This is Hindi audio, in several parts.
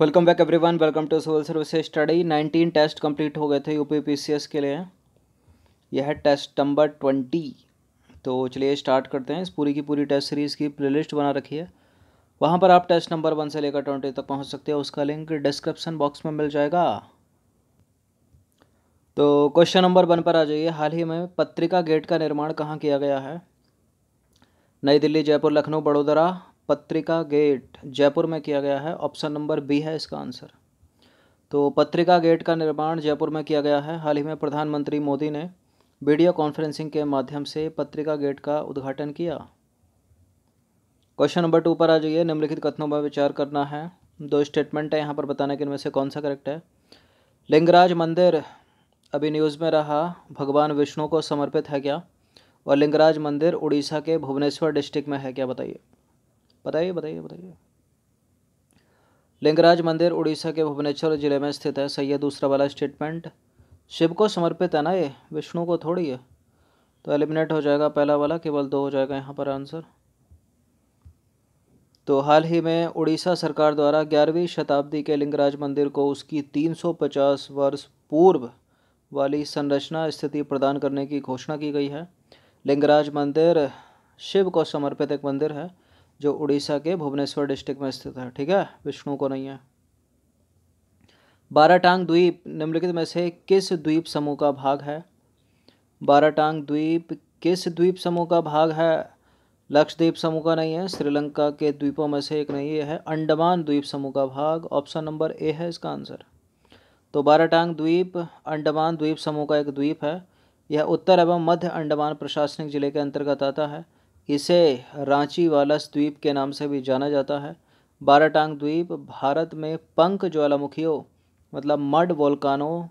welcome back everyone welcome to civil service study nineteen test complete हो गए थे यू पी के लिए यह है टेस्ट नंबर ट्वेंटी तो चलिए स्टार्ट करते हैं इस पूरी की पूरी टेस्ट सीरीज़ की लिस्ट बना रखी है वहाँ पर आप टेस्ट नंबर वन से लेकर ट्वेंटी तक पहुँच सकते हो उसका लिंक डिस्क्रिप्सन बॉक्स में मिल जाएगा तो क्वेश्चन नंबर वन पर आ जाइए हाल ही में पत्रिका गेट का निर्माण कहाँ किया गया है नई दिल्ली जयपुर लखनऊ बड़ोदरा पत्रिका गेट जयपुर में किया गया है ऑप्शन नंबर बी है इसका आंसर तो पत्रिका गेट का निर्माण जयपुर में किया गया है हाल ही में प्रधानमंत्री मोदी ने वीडियो कॉन्फ्रेंसिंग के माध्यम से पत्रिका गेट का उद्घाटन किया क्वेश्चन नंबर टू पर आ जाइए निम्नलिखित कथनों पर विचार करना है दो स्टेटमेंट है यहाँ पर बताना कि इनमें से कौन सा करेक्ट है लिंगराज मंदिर अभी न्यूज़ में रहा भगवान विष्णु को समर्पित है क्या और लिंगराज मंदिर उड़ीसा के भुवनेश्वर डिस्ट्रिक्ट में है क्या बताइए बताइए बताइए बताइए लिंगराज मंदिर उड़ीसा के भुवनेश्वर जिले में स्थित है सही है दूसरा वाला स्टेटमेंट शिव को समर्पित है ना ये विष्णु को थोड़ी है तो एलिमिनेट हो जाएगा पहला वाला केवल दो हो जाएगा यहाँ पर आंसर तो हाल ही में उड़ीसा सरकार द्वारा ग्यारहवीं शताब्दी के लिंगराज मंदिर को उसकी 350 वर्ष पूर्व वाली संरचना स्थिति प्रदान करने की घोषणा की गई है लिंगराज मंदिर शिव को समर्पित एक मंदिर है जो उड़ीसा के भुवनेश्वर डिस्ट्रिक्ट में स्थित है ठीक है विष्णु को नहीं है बाराटांग द्वीप निम्नलिखित में से किस द्वीप समूह का भाग है बाराटांग द्वीप किस द्वीप समूह का भाग है लक्षद्वीप समूह का नहीं है श्रीलंका के द्वीपों में से एक नहीं है अंडमान द्वीप समूह का भाग ऑप्शन नंबर ए है इसका आंसर तो बाराटांग द्वीप अंडमान द्वीप समूह का एक द्वीप है यह उत्तर एवं मध्य अंडमान प्रशासनिक जिले के अंतर्गत आता है इसे रांची वालस द्वीप के नाम से भी जाना जाता है बाराटांग द्वीप भारत में पंख ज्वालामुखियों मतलब मड वोल्कानों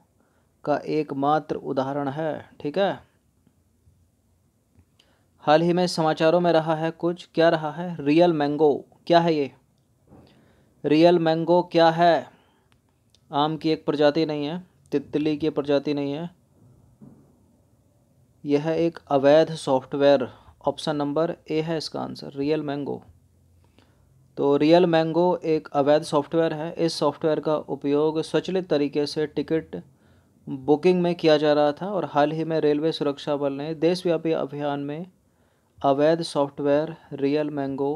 का एकमात्र उदाहरण है ठीक है हाल ही में समाचारों में रहा है कुछ क्या रहा है रियल मैंगो क्या है ये रियल मैंगो क्या है आम की एक प्रजाति नहीं है तितली की प्रजाति नहीं है यह एक अवैध सॉफ्टवेयर ऑप्शन नंबर ए है इसका आंसर रियल मैंगो तो रियल मैंगो एक अवैध सॉफ्टवेयर है इस सॉफ्टवेयर का उपयोग स्वचलित तरीके से टिकट बुकिंग में किया जा रहा था और हाल ही में रेलवे सुरक्षा बल ने देशव्यापी अभियान में अवैध सॉफ्टवेयर रियल मैंगो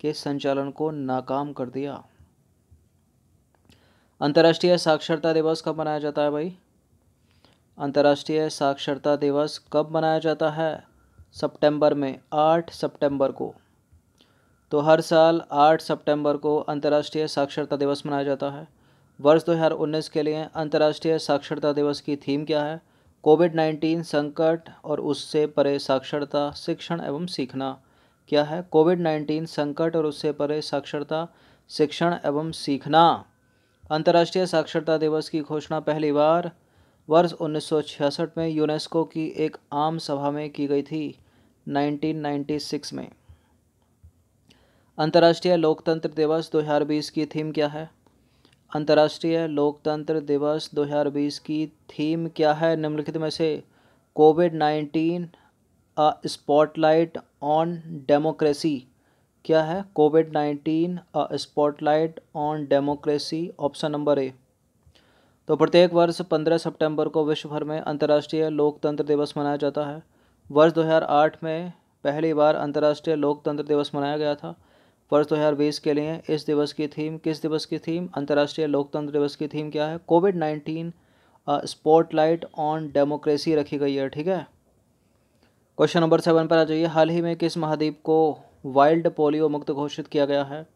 के संचालन को नाकाम कर दिया अंतर्राष्ट्रीय साक्षरता दिवस कब मनाया जाता है भाई अंतर्राष्ट्रीय साक्षरता दिवस कब मनाया जाता है सितंबर में आठ सितंबर को तो हर साल आठ सितंबर को अंतर्राष्ट्रीय साक्षरता दिवस मनाया जाता है वर्ष 2019 के लिए अंतर्राष्ट्रीय साक्षरता दिवस की थीम क्या है कोविड 19 संकट और उससे परे साक्षरता शिक्षण एवं सीखना क्या है कोविड 19 संकट और उससे परे साक्षरता शिक्षण एवं सीखना अंतर्राष्ट्रीय साक्षरता दिवस की घोषणा पहली बार वर्ष 1966 में यूनेस्को की एक आम सभा में की गई थी 1996 में अंतर्राष्ट्रीय लोकतंत्र दिवस 2020 की थीम क्या है अंतर्राष्ट्रीय लोकतंत्र दिवस 2020 की थीम क्या है निम्नलिखित में से covid 19 a spotlight on democracy क्या है covid 19 a spotlight on democracy option number A तो प्रत्येक वर्ष 15 सितंबर को विश्व भर में अंतर्राष्ट्रीय लोकतंत्र दिवस मनाया जाता है वर्ष 2008 में पहली बार अंतर्राष्ट्रीय लोकतंत्र दिवस मनाया गया था वर्ष 2020 के लिए इस दिवस की थीम किस दिवस की थीम अंतर्राष्ट्रीय लोकतंत्र दिवस की थीम क्या है covid nineteen spotlight on democracy रखी गई है ठीक है क्वेश्चन नंबर सेवन पर आ जाइए हाल ही में किस महाद्वीप को वाइल्ड पोलियो मुक्त घोषित किया गया है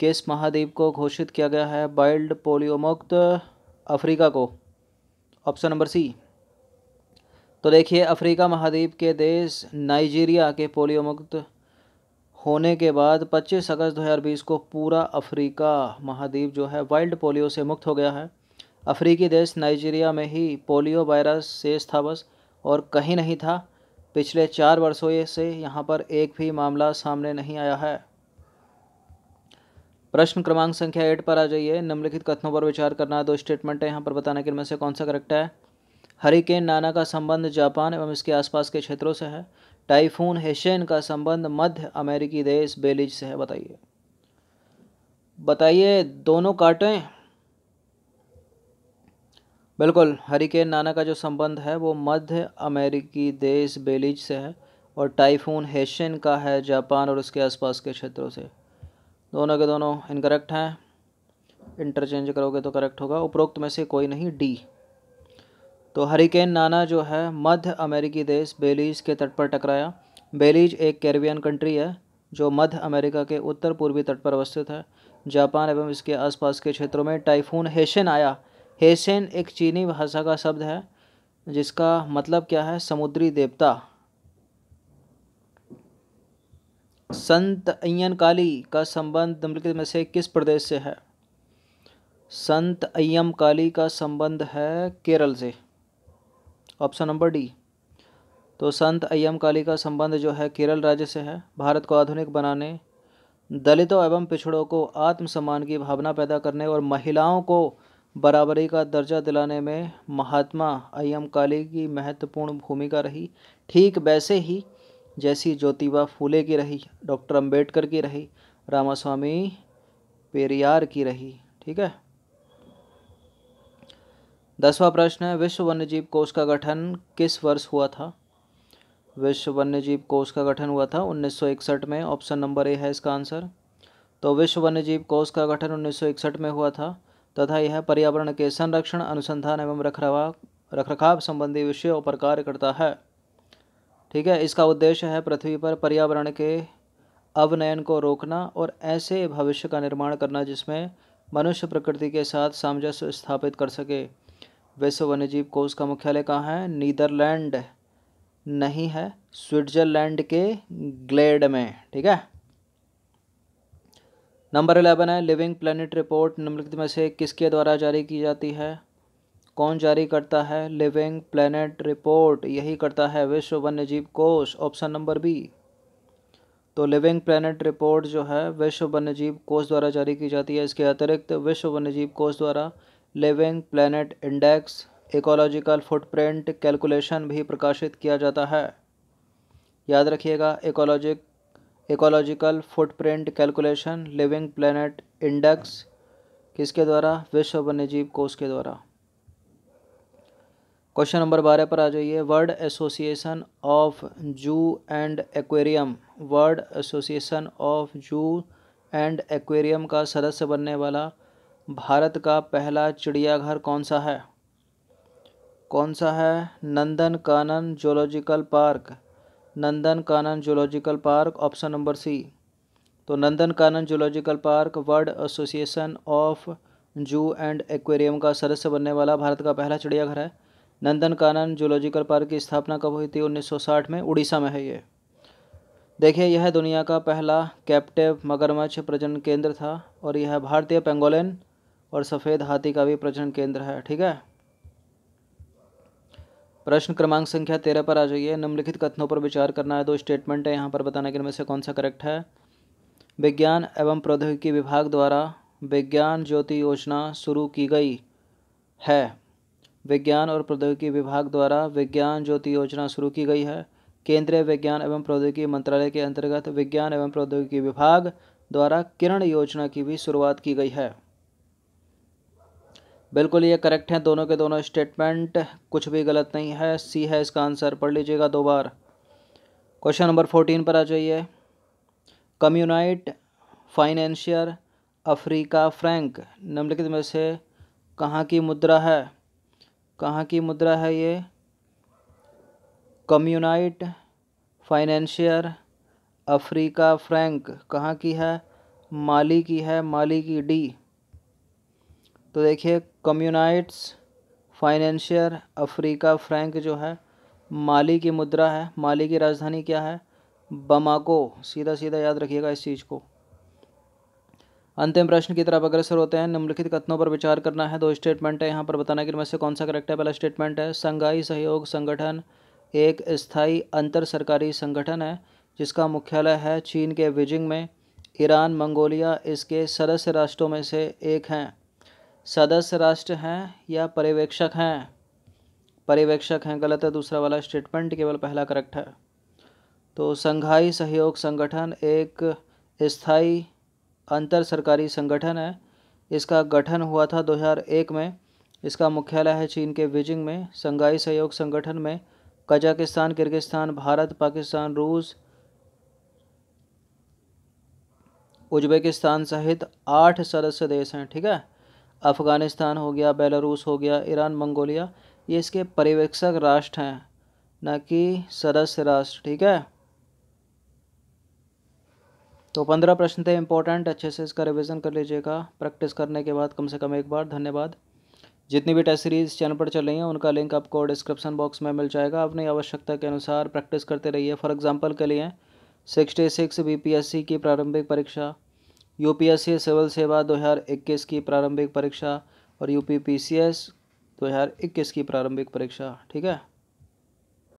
किस महाद्वीप को घोषित किया गया है वाइल्ड पोलियो मुक्त अफ्रीका को ऑप्शन नंबर सी तो देखिए अफ्रीका महाद्वीप के देश नाइजीरिया के पोलियो मुक्त होने के बाद 25 अगस्त 2020 को पूरा अफ्रीका महाद्वीप जो है वाइल्ड पोलियो से मुक्त हो गया है अफ्रीकी देश नाइजीरिया में ही पोलियो वायरस शेष था बस और कहीं नहीं था पिछले चार वर्षों से यहाँ पर एक भी मामला सामने नहीं आया है प्रश्न क्रमांक संख्या एट पर आ जाइए निम्नलिखित कथनों पर विचार करना दो स्टेटमेंट है यहाँ पर बताना कि इनमें से कौन सा करेक्ट है हरिकेन नाना का संबंध जापान एवं इसके आसपास के क्षेत्रों से है टाइफून हेशेन का संबंध मध्य अमेरिकी देश बेलिज से है बताइए बताइए दोनों काटें बिल्कुल हरिकेन नाना का जो संबंध है वो मध्य अमेरिकी देश बेलिज से है और टाइफून हेशेन का है जापान और उसके आसपास के क्षेत्रों से दोनों के दोनों इनकरेक्ट हैं इंटरचेंज करोगे तो करेक्ट होगा उपरोक्त में से कोई नहीं डी तो हरिकेन नाना जो है मध्य अमेरिकी देश बेलीज के तट पर टकराया बेलीज एक कैरिबियन कंट्री है जो मध्य अमेरिका के उत्तर पूर्वी तट पर अवस्थित है जापान एवं इसके आसपास के क्षेत्रों में टाइफून हेसेन आया हेसेन एक चीनी भाषा का शब्द है जिसका मतलब क्या है समुद्री देवता संत अयन काली का संबंध निम्नलिखित में से किस प्रदेश से है संत अय्यम काली का संबंध है केरल से ऑप्शन नंबर डी तो संत अयम काली का संबंध जो है केरल राज्य से है भारत को आधुनिक बनाने दलितों एवं पिछड़ों को आत्मसम्मान की भावना पैदा करने और महिलाओं को बराबरी का दर्जा दिलाने में महात्मा अय्यम काली की महत्वपूर्ण भूमिका रही ठीक वैसे ही जैसी ज्योतिबा फूले की रही डॉक्टर अंबेडकर की रही रामास्वामी पेरियार की रही ठीक है दसवा प्रश्न है विश्व वन्यजीव कोष का गठन किस वर्ष हुआ था विश्व वन्यजीव कोष का गठन हुआ था 1961 में ऑप्शन नंबर ए है इसका आंसर तो विश्व वन्यजीव कोष का गठन 1961 में हुआ था तथा यह पर्यावरण के संरक्षण अनुसंधान एवं रखरखाव रखरखाव संबंधी विषयों पर कार्य करता है ठीक है इसका उद्देश्य है पृथ्वी पर पर्यावरण के अवनयन को रोकना और ऐसे भविष्य का निर्माण करना जिसमें मनुष्य प्रकृति के साथ सामंजस्य स्थापित कर सके विश्व वन्यजीव कोष का मुख्यालय कहाँ है नीदरलैंड नहीं है स्विट्जरलैंड के ग्लेड में ठीक है नंबर इलेवन है लिविंग प्लानिट रिपोर्ट निम्नलिखित में से किसके द्वारा जारी की जाती है कौन जारी करता है लिविंग प्लेनेट रिपोर्ट यही करता है विश्व वन्यजीव कोष ऑप्शन नंबर बी तो लिविंग प्लेनेट रिपोर्ट जो है विश्व वन्यजीव कोष द्वारा जारी की जाती है इसके अतिरिक्त विश्व वन्यजीव कोष द्वारा Living Planet Index ecological footprint calculation भी प्रकाशित किया जाता है याद रखिएगा ecologic ecological footprint calculation Living Planet Index किसके द्वारा विश्व वन्यजीव कोष के द्वारा क्वेश्चन नंबर बारह पर आ जाइए World Association of zoo and aquarium World Association of zoo and aquarium का सदस्य बनने वाला भारत का पहला चिड़ियाघर कौन सा है कौन सा है Nandan Kanan zoological park Nandan Kanan zoological park option number C तो Nandan Kanan zoological park World Association of zoo and aquarium का सदस्य बनने वाला भारत का पहला चिड़ियाघर है नंदनकानन जूलॉजिकल पार्क की स्थापना कब हुई थी 1960 में उड़ीसा में है ये देखिए यह दुनिया का पहला कैप्टिव मगरमच्छ प्रजनन केंद्र था और यह भारतीय पेंगोलिन और सफ़ेद हाथी का भी प्रजनन केंद्र है ठीक है प्रश्न क्रमांक संख्या तेरह पर आ जाइए निम्नलिखित कथनों पर विचार करना है दो स्टेटमेंट है यहाँ पर बताना कि इनमें से कौन सा करेक्ट है विज्ञान एवं प्रौद्योगिकी विभाग द्वारा विज्ञान ज्योति योजना शुरू की गई है विज्ञान और प्रौद्योगिकी विभाग द्वारा विज्ञान ज्योति योजना शुरू की गई है केंद्रीय विज्ञान एवं प्रौद्योगिकी मंत्रालय के अंतर्गत विज्ञान एवं प्रौद्योगिकी विभाग द्वारा किरण योजना की भी शुरुआत की गई है बिल्कुल ये करेक्ट हैं दोनों के दोनों स्टेटमेंट कुछ भी गलत नहीं है सी है इसका आंसर पढ़ लीजिएगा दो बार क्वेश्चन नंबर फोर्टीन पर आ जाइए कम्युनाइट फाइनेंशियर अफ्रीका फ्रैंक निम्नलिखित में से कहाँ की मुद्रा है कहाँ की मुद्रा है ये कम्यूनाइट फाइनेंशियर अफ्रीका फ्रैंक कहाँ की है माली की है माली की डी तो देखिए कम्यूनाइट्स फाइनेंशियर अफ्रीका फ्रैंक जो है माली की मुद्रा है माली की राजधानी क्या है बमाको सीधा सीधा याद रखिएगा इस चीज़ को अंतिम प्रश्न की तरफ अग्रसर होते हैं निम्नलिखित कथनों पर विचार करना है दो स्टेटमेंट है यहाँ पर बताना कि इनमें से कौन सा करेक्ट है पहला स्टेटमेंट है संघाई सहयोग संगठन एक स्थायी अंतर सरकारी संगठन है जिसका मुख्यालय है चीन के बीजिंग में ईरान मंगोलिया इसके सदस्य राष्ट्रों में से एक हैं सदस्य राष्ट्र हैं या पर्यवेक्षक हैं पर्यवेक्षक हैं गलत है दूसरा वाला स्टेटमेंट केवल पहला करेक्ट है तो संघाई सहयोग संगठन एक स्थाई अंतर सरकारी संगठन है इसका गठन हुआ था 2001 में इसका मुख्यालय है चीन के बीजिंग में संगाई सहयोग संगठन में कजाकिस्तान किर्गिस्तान भारत पाकिस्तान रूस उज्बेकिस्तान सहित आठ सदस्य देश हैं ठीक है अफ़गानिस्तान हो गया बेलारूस हो गया ईरान मंगोलिया ये इसके पर्यवेक्षक राष्ट्र हैं न कि सदस्य राष्ट्र ठीक है तो पंद्रह प्रश्न थे इंपॉर्टेंट अच्छे से इसका रिविज़न कर लीजिएगा प्रैक्टिस करने के बाद कम से कम एक बार धन्यवाद जितनी भी टेस्ट सीरीज़ चैनल पर चल रही हैं उनका लिंक आपको डिस्क्रिप्शन बॉक्स में मिल जाएगा अपनी आवश्यकता के अनुसार प्रैक्टिस करते रहिए फॉर एग्जांपल के लिए सिक्सटी सिक्स सी की प्रारंभिक परीक्षा सी सिविल सेवा इक्कीस की प्रारंभिक परीक्षा और यू हज़ार इक्कीस की प्रारंभिक परीक्षा ठीक है